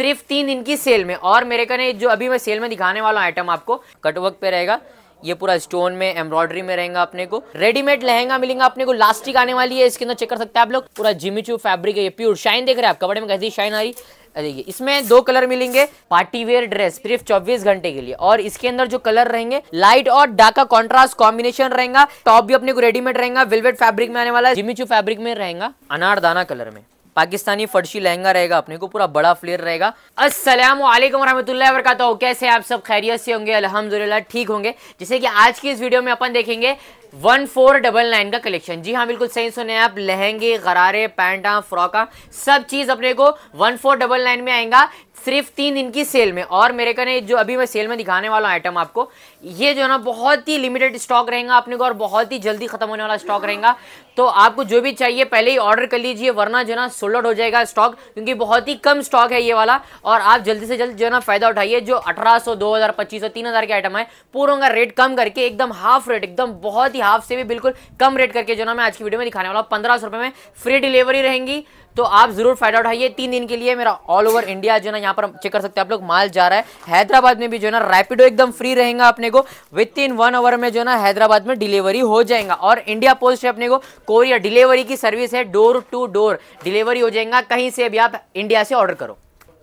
सिर्फ तीन दिन की सेल में और मेरे कहने जो अभी मैं सेल में दिखाने वाला आइटम आपको कटवर्क पे रहेगा ये पूरा स्टोन में एम्ब्रॉयडरी में रहेगा अपने को रेडीमेड लहंगा मिलेगा अपने को लास्टिक आने वाली है इसके अंदर चेक कर सकते हैं आप लोग पूरा जिमीचू फैब्रिक है ये प्योर शाइन देख रहे हैं आप कपड़े में कैसी शाइन आ रही देखिए इसमें दो कलर मिलेंगे पार्टी वेयर ड्रेस सिर्फ 24 घंटे के लिए और इसके अंदर जो कलर रहेंगे लाइट और का कॉन्ट्रास्ट कॉम्बिनेशन रहेगा टॉप भी अपने को रेडीमेड रहेगा वेलवेट फैब्रिक में आने वाला है जिमीचू फैब्रिक में रहेगा अनारदाना कलर में पाकिस्तानी फर्शी लहंगा रहेगा अपने को पूरा बड़ा फ्लेयर रहेगा असलम वरहमतुल्ला वरकत कैसे आप सब खैरियत से होंगे अलहमदिल्ला ठीक होंगे जैसे कि आज की इस वीडियो में अपन देखेंगे वन फोर डबल नाइन का कलेक्शन जी हाँ बिल्कुल सही सुने आप लहंगे गरारे पैंटा फ्रॉका सब चीज़ अपने को वन फोर डबल नाइन में आएगा सिर्फ तीन दिन की सेल में और मेरे कहने जो अभी मैं सेल में दिखाने वाला हूँ आइटम आपको ये जो है ना बहुत ही लिमिटेड स्टॉक रहेगा अपने को और बहुत ही जल्दी खत्म होने वाला स्टॉक रहेगा तो आपको जो भी चाहिए पहले ही ऑर्डर कर लीजिए वरना जो है ना सोल्ड हो जाएगा स्टॉक क्योंकि बहुत ही कम स्टॉक है ये वाला और आप जल्दी से जल्द जो है ना फायदा उठाइए जो अठारह सौ दो हज़ार पच्चीस सौ तीन हज़ार के आइटम है पूरों का रेट कम करके एकदम हाफ रेट एकदम बहुत ही हाफ से भी बिल्कुल कम रेट करके जो ना मैं आज की वीडियो में दिखाने वाला हूँ पंद्रह सौ में फ्री डिलीवरी रहेंगी तो आप जरूर फायदा उठाइए तीन दिन के लिए मेरा ऑल ओवर इंडिया जो है ना यहाँ पर चेक कर सकते हैं आप लोग माल जा रहा है हैदराबाद में भी जो है ना रैपिडो एकदम फ्री रहेगा अपने को विद इन वन आवर में जो है ना हैदराबाद में डिलीवरी हो जाएगा और इंडिया पोस्ट है अपने को कोरियर डिलीवरी की सर्विस है डोर टू डोर डिलीवरी हो जाएगा कहीं से भी आप इंडिया से ऑर्डर करो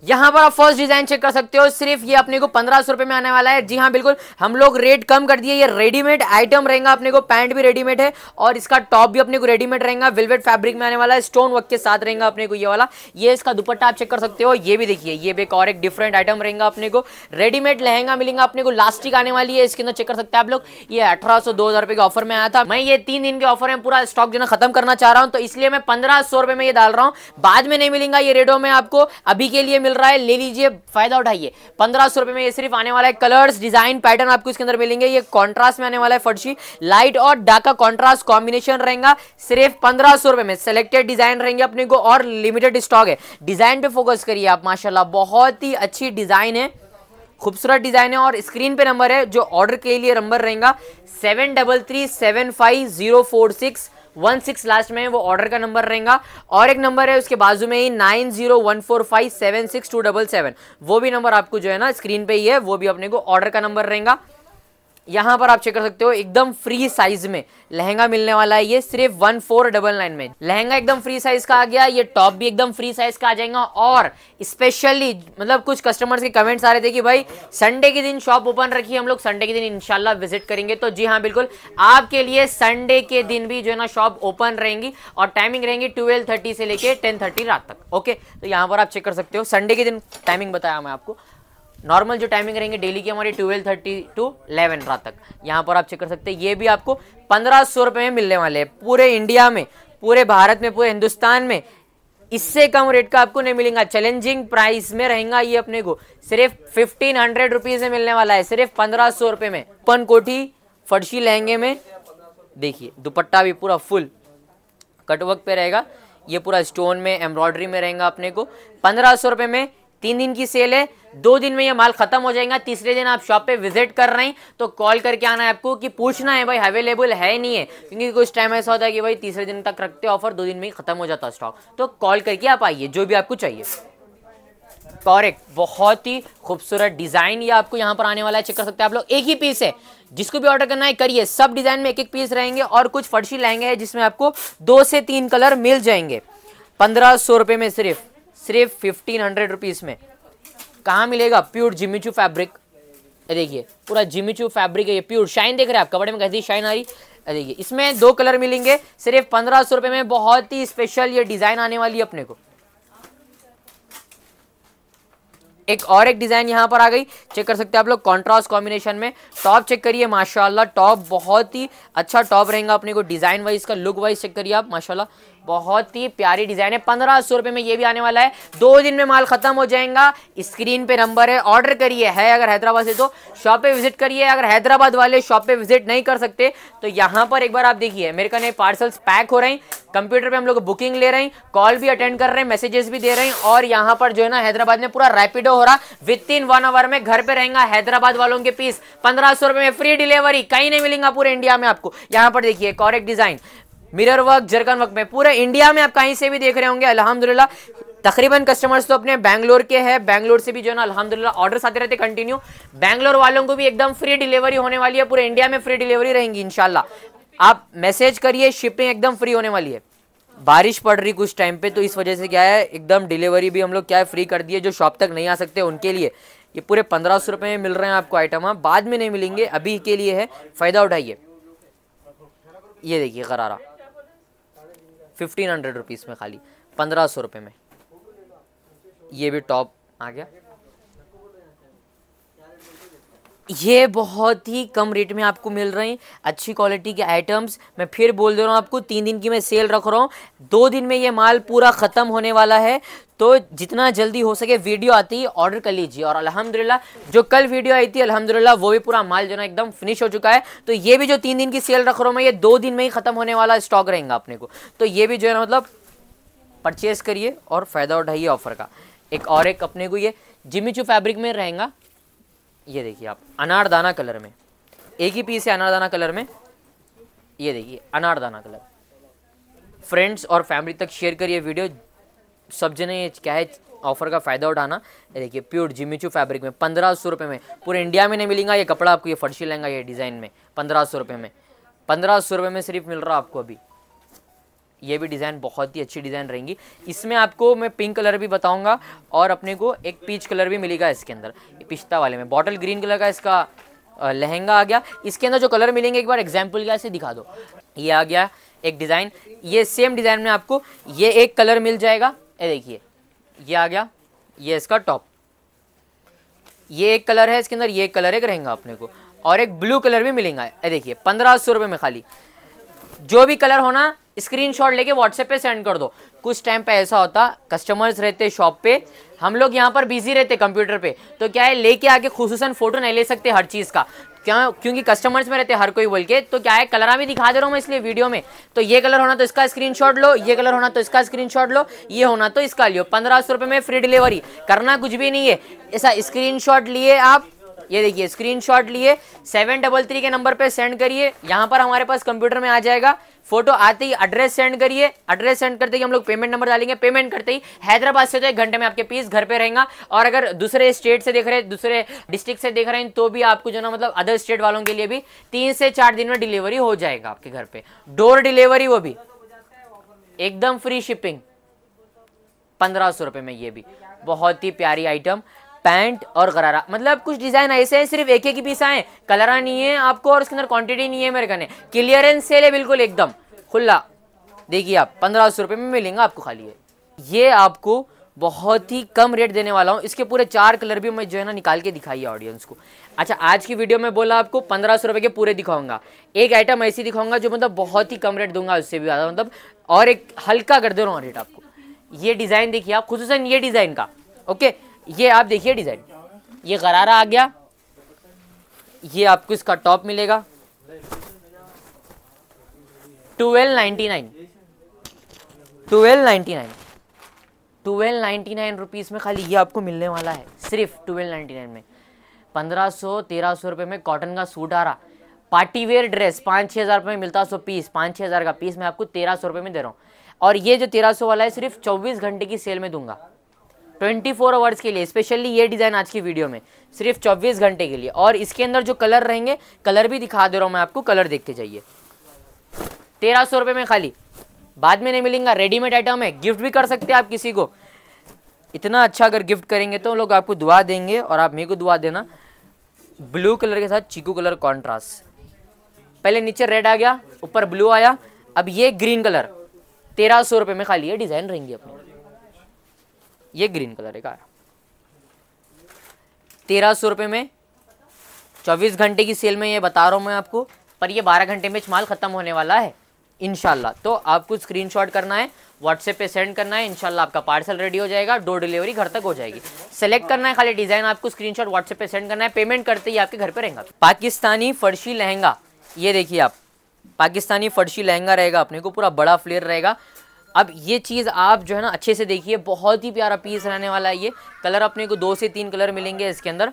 यहां पर आप फर्स्ट डिजाइन चेक कर सकते हो सिर्फ ये अपने को पंद्रह सौ रुपए में आने वाला है जी हाँ बिल्कुल हम लोग रेट कम कर दिए ये रेडीमेड आइटम रहेगा अपने को पैंट भी रेडीमेड है और इसका टॉप भी अपने को रेडीमेड रहेगा वेलवेट फैब्रिक में आने वाला है स्टोन वर्क के साथ रहेगा अपने को ये वाला ये इसका दुपट्टा आप चेक कर सकते हो ये भी देखिए ये भी एक और एक डिफरेंट आइटम रहेगा अपने को रेडीमेड लहंगा मिलेगा अपने को लास्टिक आने वाली है इसके अंदर चेक कर सकते हैं आप लोग ये अठारह सौ दो हजार रुपए के ऑफर में आया था मैं ये तीन दिन के ऑफर में पूरा स्टॉक जो खत्म करना चाह रहा हूँ तो इसलिए मैं पंद्रह सौ रुपए में ये डाल रहा हूँ बाद में नहीं मिलेगा ये रेडो में आपको अभी के लिए मिल रहा है ले लीजिए फायदा उठाइए पंद्रह सौ रुपए में ये सिर्फ आने वाला है कलर्स डिजाइन पैटर्न आपको इसके अंदर मिलेंगे ये कॉन्ट्रास्ट में आने वाला है फर्शी लाइट और का कॉन्ट्रास्ट कॉम्बिनेशन रहेगा सिर्फ पंद्रह सौ रुपए में सिलेक्टेड डिजाइन रहेंगे अपने को और लिमिटेड स्टॉक है डिजाइन पे फोकस करिए आप माशाला बहुत ही अच्छी डिजाइन है खूबसूरत डिज़ाइन है और स्क्रीन पे नंबर है जो ऑर्डर के लिए नंबर रहेगा seven double three seven five zero four six one six last में वो ऑर्डर का नंबर रहेगा और एक नंबर है उसके बाजू में ही nine zero one four five seven six two double seven वो भी नंबर आपको जो है ना स्क्रीन पे ही है वो भी अपने को ऑर्डर का नंबर रहेगा यहाँ पर आप चेक कर सकते हो एकदम फ्री साइज में लहंगा मिलने वाला है ये सिर्फ वन फोर डबल नाइन में लहंगा एकदम फ्री साइज का आ गया ये टॉप भी एकदम फ्री साइज का आ जाएगा और स्पेशली मतलब कुछ कस्टमर्स के कमेंट्स आ रहे थे कि भाई संडे के दिन शॉप ओपन रखी हम लोग संडे के दिन इनशाला विजिट करेंगे तो जी हाँ बिल्कुल आपके लिए संडे के दिन भी जो है ना शॉप ओपन रहेंगी और टाइमिंग रहेंगी ट्वेल्व से लेकर टेन रात तक ओके तो यहाँ पर आप चेक कर सकते हो संडे के दिन टाइमिंग बताया मैं आपको नॉर्मल जो टाइमिंग रहेंगे डेली की हमारी ट्वेल्व थर्टी टू इलेवन रात तक यहाँ पर आप चेक कर सकते हैं ये भी आपको पंद्रह सौ रुपये में मिलने वाले हैं पूरे इंडिया में पूरे भारत में पूरे हिंदुस्तान में इससे कम रेट का आपको नहीं मिलेगा चैलेंजिंग प्राइस में रहेगा ये अपने को सिर्फ फिफ्टीन हंड्रेड रुपीज में मिलने वाला है सिर्फ पंद्रह सौ रुपये में पन कोठी फर्शी लहंगे में देखिए दुपट्टा भी पूरा फुल कटवर्क पे रहेगा ये पूरा स्टोन में एम्ब्रॉयडरी में रहेगा अपने को पंद्रह सौ रुपये में तीन दिन की सेल है दो दिन में ये माल खत्म हो जाएगा तीसरे दिन आप शॉप पे विजिट कर रहे हैं तो कॉल करके आना है आपको कि पूछना है भाई अवेलेबल है नहीं है क्योंकि कुछ टाइम ऐसा होता है कि भाई तीसरे दिन तक रखते ऑफर दो दिन में ही खत्म हो जाता स्टॉक तो कॉल करके आप आइए जो भी आपको चाहिए कॉरेक्ट बहुत ही खूबसूरत डिजाइन ये आपको यहाँ पर आने वाला है चेक कर सकते हैं आप लोग एक ही पीस है जिसको भी ऑर्डर करना है करिए सब डिजाइन में एक एक पीस रहेंगे और कुछ फर्शी लहंगे हैं जिसमें आपको दो से तीन कलर मिल जाएंगे पंद्रह सौ रुपये में सिर्फ सिर्फ फिफ्टीन हंड्रेड रुपीज़ में कहाँ मिलेगा प्योर जिमीचू फैब्रिक देखिए पूरा जिमीचू फैब्रिक है ये प्योर शाइन देख रहे हैं आप कपड़े में कैसी शाइन आ रही देखिए इसमें दो कलर मिलेंगे सिर्फ पंद्रह सौ रुपए में बहुत ही स्पेशल ये डिज़ाइन आने वाली है अपने को एक और एक डिज़ाइन यहां पर आ गई चेक कर सकते हैं आप लोग कंट्रास्ट कॉम्बिनेशन में टॉप चेक करिए माशाल्लाह टॉप बहुत ही अच्छा टॉप रहेगा अपने को डिज़ाइन वाइज का लुक वाइज चेक करिए आप माशाल्लाह बहुत ही प्यारी डिजाइन है पंद्रह सौ रुपए में ये भी आने वाला है दो दिन में माल खत्म हो जाएगा स्क्रीन पे नंबर है ऑर्डर करिए है अगर हैदराबाद से तो शॉप पे विजिट करिए अगर हैदराबाद वाले शॉप पे विजिट नहीं कर सकते तो यहाँ पर एक बार आप देखिए मेरे कहने पार्सल्स पैक हो रहे हैं कंप्यूटर पे हम लोग बुकिंग ले रहे हैं कॉल भी अटेंड कर रहे हैं मैसेजेस भी दे रहे हैं और यहाँ पर जो है ना हैदराबाद में पूरा रैपिडो हो रहा विद इन वन आवर में घर पे रहेगा हैदराबाद वालों के पीस पंद्रह सौ रुपए में फ्री डिलीवरी कहीं नहीं मिलेगा पूरे इंडिया में आपको यहाँ पर देखिए correct design mirror work zircon work में पूरे इंडिया में आप कहीं से भी देख रहे होंगे अलहमदुल्ला तकरीबन कस्टमर्स तो अपने बैंगलोर के हैं बैंगलोर से भी जो है ना अलहमदिल्ला ऑर्डर्स आते रहते कंटिन्यू बैंगलोर वालों को भी एकदम फ्री डिलीवरी होने वाली है पूरे इंडिया में फ्री डिलीवरी रहेंगी इनशाला आप मैसेज करिए शिपिंग एकदम फ्री होने वाली है बारिश पड़ रही कुछ टाइम पे तो इस वजह से क्या है एकदम डिलीवरी भी हम लोग क्या है फ्री कर दिए जो शॉप तक नहीं आ सकते उनके लिए ये पूरे पंद्रह सौ रुपये में मिल रहे हैं आपको आइटम हम हाँ। बाद में नहीं मिलेंगे अभी के लिए है फ़ायदा उठाइए ये देखिए करारा फिफ्टीन हंड्रेड रुपीज़ में खाली पंद्रह सौ रुपये में ये भी टॉप आ गया ये बहुत ही कम रेट में आपको मिल रहे हैं अच्छी क्वालिटी के आइटम्स मैं फिर बोल दे रहा हूँ आपको तीन दिन की मैं सेल रख रहा हूँ दो दिन में ये माल पूरा ख़त्म होने वाला है तो जितना जल्दी हो सके वीडियो आती है ऑर्डर कर लीजिए और अल्हम्दुलिल्लाह जो कल वीडियो आई थी अल्हम्दुलिल्लाह वो भी पूरा माल जो ना एकदम फिनिश हो चुका है तो ये भी जो तीन दिन की सेल रख रहा हूँ मैं ये दो दिन में ही ख़त्म होने वाला स्टॉक रहेगा अपने को तो ये भी जो है ना मतलब परचेज़ करिए और फ़ायदा उठाइए ऑफर का एक और एक अपने को ये जिमी चू फैब्रिक में रहेगा ये देखिए आप अनारदाना कलर में एक ही पीस है अनारदाना कलर में ये देखिए अनारदाना कलर फ्रेंड्स और फैमिली तक शेयर करिए वीडियो सब जने क्या है ऑफर का फ़ायदा उठाना ये देखिए प्योर जिमीचू फैब्रिक में पंद्रह सौ रुपये में पूरे इंडिया में नहीं मिलेगा ये कपड़ा आपको ये फर्शी लेंगे ये डिज़ाइन में पंद्रह सौ रुपये में पंद्रह सौ रुपये में सिर्फ मिल रहा आपको अभी ये भी डिज़ाइन बहुत ही अच्छी डिज़ाइन रहेंगी इसमें आपको मैं पिंक कलर भी बताऊंगा और अपने को एक पीच कलर भी मिलेगा इसके अंदर पिस्ता वाले में बॉटल ग्रीन कलर का इसका लहंगा आ गया इसके अंदर जो कलर मिलेंगे एक बार एग्जाम्पल क्या इसे दिखा दो ये आ गया एक डिज़ाइन ये सेम डिज़ाइन में आपको ये एक कलर मिल जाएगा ये देखिए ये आ गया ये इसका टॉप ये एक कलर है इसके अंदर ये एक कलर एक रहेगा अपने को और एक ब्लू कलर भी मिलेगा ये देखिए पंद्रह सौ रुपये में खाली जो भी कलर होना स्क्रीनशॉट लेके व्हाट्सएप पे सेंड कर दो कुछ टाइम पे ऐसा होता कस्टमर्स रहते शॉप पे हम लोग यहाँ पर बिजी रहते कंप्यूटर पे तो क्या है लेके आके खसूस फोटो नहीं ले सकते हर चीज़ का क्या क्योंकि कस्टमर्स में रहते हर कोई बोल के तो क्या है कलर भी दिखा दे रहा हूँ मैं इसलिए वीडियो में तो ये कलर होना तो इसका स्क्रीनशॉट लो ये कलर होना तो इसका स्क्रीनशॉट लो ये होना तो इसका लियो पंद्रह सौ रुपये में फ्री डिलीवरी करना कुछ भी नहीं है ऐसा स्क्रीनशॉट लिए आप ये देखिए स्क्रीनशॉट लिए सेवन डबल थ्री के नंबर पे सेंड करिए यहाँ पर हमारे पास कंप्यूटर में आ जाएगा फोटो आते ही एड्रेस सेंड करिए एड्रेस सेंड करते ही हम लोग पेमेंट नंबर डालेंगे पेमेंट करते ही हैदराबाद से तो एक घंटे में आपके पीस घर पे रहेगा और अगर दूसरे स्टेट से देख रहे हैं दूसरे डिस्ट्रिक्ट से देख रहे हैं तो भी आपको जो ना मतलब अदर स्टेट वालों के लिए भी तीन से चार दिन में डिलीवरी हो जाएगा आपके घर पे डोर डिलीवरी वो भी एकदम फ्री शिपिंग पंद्रह सौ रुपये में ये भी बहुत ही प्यारी आइटम पैंट और गरारा मतलब कुछ डिज़ाइन ऐसे हैं सिर्फ एक एक ही पीस आए कलरा नहीं है आपको और उसके अंदर क्वांटिटी नहीं है मेरे कहने क्लियरेंस सेल है बिल्कुल एकदम खुला देखिए आप पंद्रह सौ रुपये में मिलेंगे आपको खाली है ये आपको बहुत ही कम रेट देने वाला हूँ इसके पूरे चार कलर भी मैं जो है ना निकाल के दिखाई ऑडियंस को अच्छा आज की वीडियो में बोला आपको पंद्रह सौ रुपये के पूरे दिखाऊंगा एक आइटम ऐसी दिखाऊंगा जो मतलब बहुत ही कम रेट दूंगा उससे भी ज़्यादा मतलब और एक हल्का कर दे रहा हूँ रेट आपको ये डिज़ाइन देखिए आप खुद ये डिज़ाइन का ओके ये आप देखिए डिज़ाइन ये गरारा आ गया ये आपको इसका टॉप मिलेगा twelve ninety nine twelve ninety nine twelve nine rupees में खाली ये आपको मिलने वाला है सिर्फ ट्वेल्व नाइन में पंद्रह सौ तेरह सौ रुपए में कॉटन का सूट आ रहा पार्टी वेयर ड्रेस पाँच छः हज़ार रुपये में मिलता सो पीस पाँच छः हज़ार का पीस मैं आपको तेरह सौ रुपए में दे रहा हूँ और ये जो तेरह सौ वाला है सिर्फ चौबीस घंटे की सेल में दूंगा ट्वेंटी फोर आवर्स के लिए स्पेशली ये डिज़ाइन आज की वीडियो में सिर्फ चौबीस घंटे के लिए और इसके अंदर जो कलर रहेंगे कलर भी दिखा दे रहा हूँ मैं आपको कलर देखते जाइए तेरह सौ रुपये में खाली बाद में नहीं मिलेंगे रेडीमेड आइटम है गिफ्ट भी कर सकते हैं आप किसी को इतना अच्छा अगर गिफ्ट करेंगे तो लोग आपको दुआ देंगे और आप मेरे को दुआ देना ब्लू कलर के साथ चीकू कलर कॉन्ट्रास्ट पहले नीचे रेड आ गया ऊपर ब्लू आया अब ये ग्रीन कलर तेरह सौ रुपये में खाली ये डिज़ाइन रहेंगी अपने ये ग्रीन कलर है कार तेरह सौ रुपये में चौबीस घंटे की सेल में ये बता रहा हूँ मैं आपको पर ये बारह घंटे में माल ख़त्म होने वाला है इनशाला तो आपको स्क्रीनशॉट करना है व्हाट्सएप पे सेंड करना है इनशाला आपका पार्सल रेडी हो जाएगा डोर डिलीवरी घर तक हो जाएगी सेलेक्ट करना है खाली डिज़ाइन आपको स्क्रीनशॉट व्हाट्सएप पे सेंड करना है पेमेंट करते ही आपके घर पे रहेगा पाकिस्तानी फर्शी लहंगा ये देखिए आप पाकिस्तानी फर्शी लहंगा रहेगा अपने को पूरा बड़ा फ्लेयर रहेगा अब ये चीज़ आप जो है ना अच्छे से देखिए बहुत ही प्यारा पीस रहने वाला है ये कलर अपने को दो से तीन कलर मिलेंगे इसके अंदर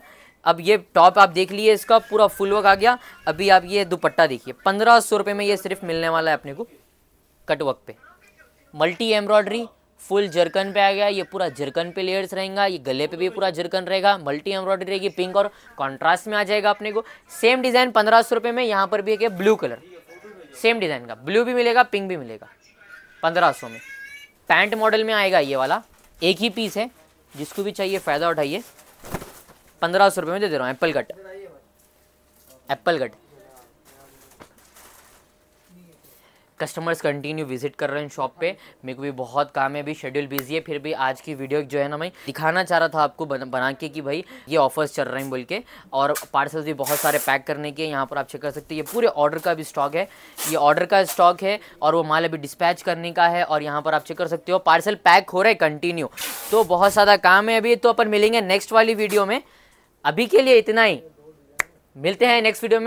अब ये टॉप आप देख लिए इसका पूरा फुल वर्क आ गया अभी आप ये दुपट्टा देखिए पंद्रह सौ रुपये में ये सिर्फ मिलने वाला है अपने को कट वर्क पे मल्टी एम्ब्रॉयडरी फुल जरकन पे आ गया ये पूरा जरकन पे लेयर्स रहेगा ये गले पे भी पूरा जरकन रहेगा मल्टी एम्ब्रॉयडरी रहेगी पिंक और कॉन्ट्रास्ट में आ जाएगा अपने को सेम डिज़ाइन पंद्रह सौ रुपये में यहाँ पर भी है ब्लू कलर सेम डिज़ाइन का ब्लू भी मिलेगा पिंक भी मिलेगा पंद्रह सौ में पैंट मॉडल में आएगा ये वाला एक ही पीस है जिसको भी चाहिए फ़ायदा उठाइए पंद्रह सौ रुपये में दे दे रहा हूँ apple cut apple cut customers continue visit कर रहे हैं शॉप पे मेरे को भी बहुत काम है अभी शेड्यूल बिजी है फिर भी आज की वीडियो जो है ना मैं दिखाना चाह रहा था आपको बना के कि भाई ये ऑफर्स चल रहे हैं बोल के और पार्सल्स भी बहुत सारे पैक करने के यहाँ पर आप चेक कर सकते हैं ये पूरे ऑर्डर का भी स्टॉक है ये ऑर्डर का स्टॉक है और वो माल अभी डिस्पैच करने का है और यहाँ पर आप चेक कर सकते हो पार्सल पैक हो रहा है कंटिन्यू तो बहुत ज़्यादा काम है अभी तो अपन मिलेंगे नेक्स्ट वाली वीडियो में अभी के लिए इतना ही मिलते हैं नेक्स्ट वीडियो में